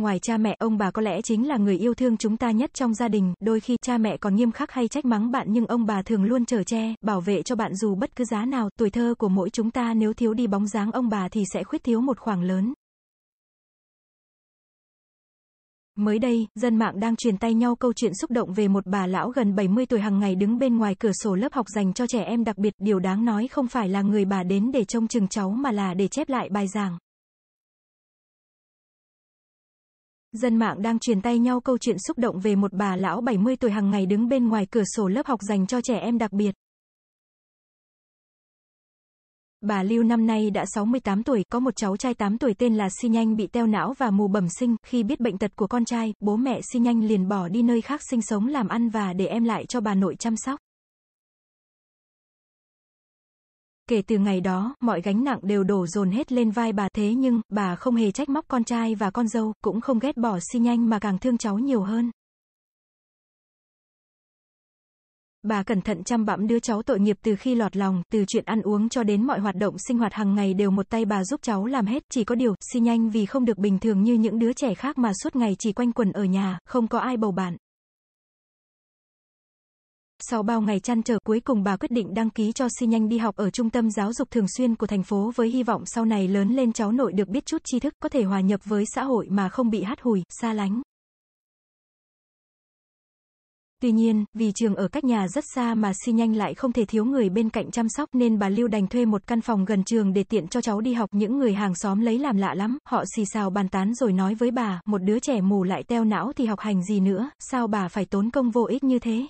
Ngoài cha mẹ, ông bà có lẽ chính là người yêu thương chúng ta nhất trong gia đình, đôi khi cha mẹ còn nghiêm khắc hay trách mắng bạn nhưng ông bà thường luôn chở che, bảo vệ cho bạn dù bất cứ giá nào, tuổi thơ của mỗi chúng ta nếu thiếu đi bóng dáng ông bà thì sẽ khuyết thiếu một khoảng lớn. Mới đây, dân mạng đang truyền tay nhau câu chuyện xúc động về một bà lão gần 70 tuổi hàng ngày đứng bên ngoài cửa sổ lớp học dành cho trẻ em đặc biệt. Điều đáng nói không phải là người bà đến để trông chừng cháu mà là để chép lại bài giảng. Dân mạng đang truyền tay nhau câu chuyện xúc động về một bà lão 70 tuổi hàng ngày đứng bên ngoài cửa sổ lớp học dành cho trẻ em đặc biệt. Bà Lưu năm nay đã 68 tuổi, có một cháu trai 8 tuổi tên là Si Nhanh bị teo não và mù bẩm sinh. Khi biết bệnh tật của con trai, bố mẹ Si Nhanh liền bỏ đi nơi khác sinh sống làm ăn và để em lại cho bà nội chăm sóc. Kể từ ngày đó, mọi gánh nặng đều đổ dồn hết lên vai bà thế nhưng, bà không hề trách móc con trai và con dâu, cũng không ghét bỏ si nhanh mà càng thương cháu nhiều hơn. Bà cẩn thận chăm bẵm đứa cháu tội nghiệp từ khi lọt lòng, từ chuyện ăn uống cho đến mọi hoạt động sinh hoạt hàng ngày đều một tay bà giúp cháu làm hết, chỉ có điều, si nhanh vì không được bình thường như những đứa trẻ khác mà suốt ngày chỉ quanh quần ở nhà, không có ai bầu bạn. Sau bao ngày chăn trở cuối cùng bà quyết định đăng ký cho Si Nhanh đi học ở trung tâm giáo dục thường xuyên của thành phố với hy vọng sau này lớn lên cháu nội được biết chút tri thức, có thể hòa nhập với xã hội mà không bị hát hủi, xa lánh. Tuy nhiên, vì trường ở cách nhà rất xa mà Si Nhanh lại không thể thiếu người bên cạnh chăm sóc nên bà Lưu đành thuê một căn phòng gần trường để tiện cho cháu đi học. Những người hàng xóm lấy làm lạ lắm, họ xì xào bàn tán rồi nói với bà, một đứa trẻ mù lại teo não thì học hành gì nữa, sao bà phải tốn công vô ích như thế.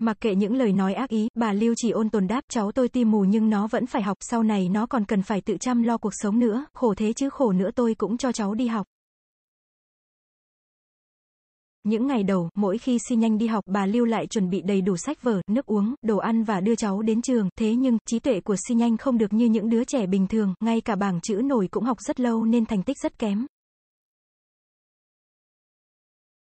Mặc kệ những lời nói ác ý, bà Lưu chỉ ôn tồn đáp, cháu tôi tim mù nhưng nó vẫn phải học, sau này nó còn cần phải tự chăm lo cuộc sống nữa, khổ thế chứ khổ nữa tôi cũng cho cháu đi học. Những ngày đầu, mỗi khi Si Nhanh đi học, bà Lưu lại chuẩn bị đầy đủ sách vở, nước uống, đồ ăn và đưa cháu đến trường. Thế nhưng, trí tuệ của Si Nhanh không được như những đứa trẻ bình thường, ngay cả bảng chữ nổi cũng học rất lâu nên thành tích rất kém.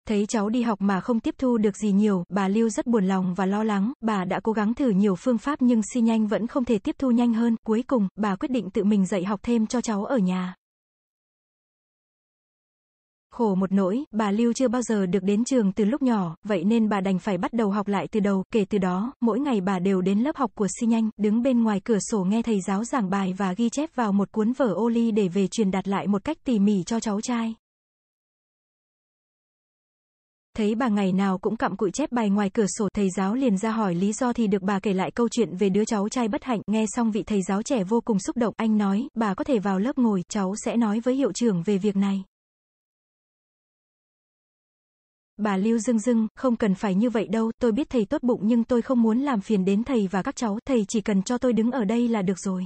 Thấy cháu đi học mà không tiếp thu được gì nhiều, bà Lưu rất buồn lòng và lo lắng, bà đã cố gắng thử nhiều phương pháp nhưng si nhanh vẫn không thể tiếp thu nhanh hơn, cuối cùng, bà quyết định tự mình dạy học thêm cho cháu ở nhà. Khổ một nỗi, bà Lưu chưa bao giờ được đến trường từ lúc nhỏ, vậy nên bà đành phải bắt đầu học lại từ đầu, kể từ đó, mỗi ngày bà đều đến lớp học của Si Nhanh, đứng bên ngoài cửa sổ nghe thầy giáo giảng bài và ghi chép vào một cuốn vở ô ly để về truyền đạt lại một cách tỉ mỉ cho cháu trai. Thấy bà ngày nào cũng cặm cụi chép bài ngoài cửa sổ, thầy giáo liền ra hỏi lý do thì được bà kể lại câu chuyện về đứa cháu trai bất hạnh. Nghe xong vị thầy giáo trẻ vô cùng xúc động, anh nói, bà có thể vào lớp ngồi, cháu sẽ nói với hiệu trưởng về việc này. Bà Lưu dưng dưng, không cần phải như vậy đâu, tôi biết thầy tốt bụng nhưng tôi không muốn làm phiền đến thầy và các cháu, thầy chỉ cần cho tôi đứng ở đây là được rồi.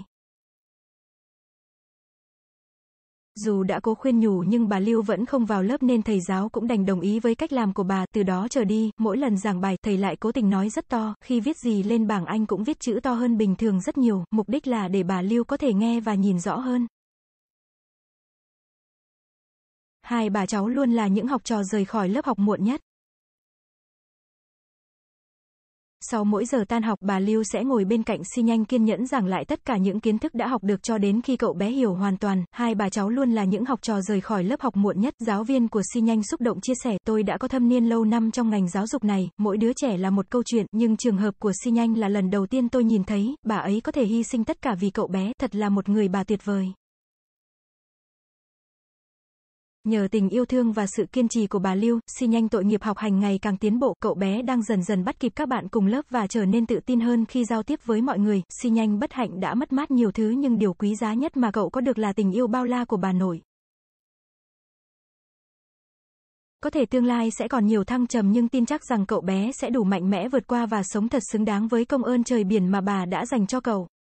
Dù đã cố khuyên nhủ nhưng bà Lưu vẫn không vào lớp nên thầy giáo cũng đành đồng ý với cách làm của bà, từ đó trở đi, mỗi lần giảng bài thầy lại cố tình nói rất to, khi viết gì lên bảng anh cũng viết chữ to hơn bình thường rất nhiều, mục đích là để bà Lưu có thể nghe và nhìn rõ hơn. Hai bà cháu luôn là những học trò rời khỏi lớp học muộn nhất. Sau mỗi giờ tan học bà Lưu sẽ ngồi bên cạnh si nhanh kiên nhẫn giảng lại tất cả những kiến thức đã học được cho đến khi cậu bé hiểu hoàn toàn. Hai bà cháu luôn là những học trò rời khỏi lớp học muộn nhất. Giáo viên của si nhanh xúc động chia sẻ tôi đã có thâm niên lâu năm trong ngành giáo dục này. Mỗi đứa trẻ là một câu chuyện nhưng trường hợp của si nhanh là lần đầu tiên tôi nhìn thấy. Bà ấy có thể hy sinh tất cả vì cậu bé. Thật là một người bà tuyệt vời. Nhờ tình yêu thương và sự kiên trì của bà Lưu, si nhanh tội nghiệp học hành ngày càng tiến bộ, cậu bé đang dần dần bắt kịp các bạn cùng lớp và trở nên tự tin hơn khi giao tiếp với mọi người. Si nhanh bất hạnh đã mất mát nhiều thứ nhưng điều quý giá nhất mà cậu có được là tình yêu bao la của bà nội. Có thể tương lai sẽ còn nhiều thăng trầm nhưng tin chắc rằng cậu bé sẽ đủ mạnh mẽ vượt qua và sống thật xứng đáng với công ơn trời biển mà bà đã dành cho cậu.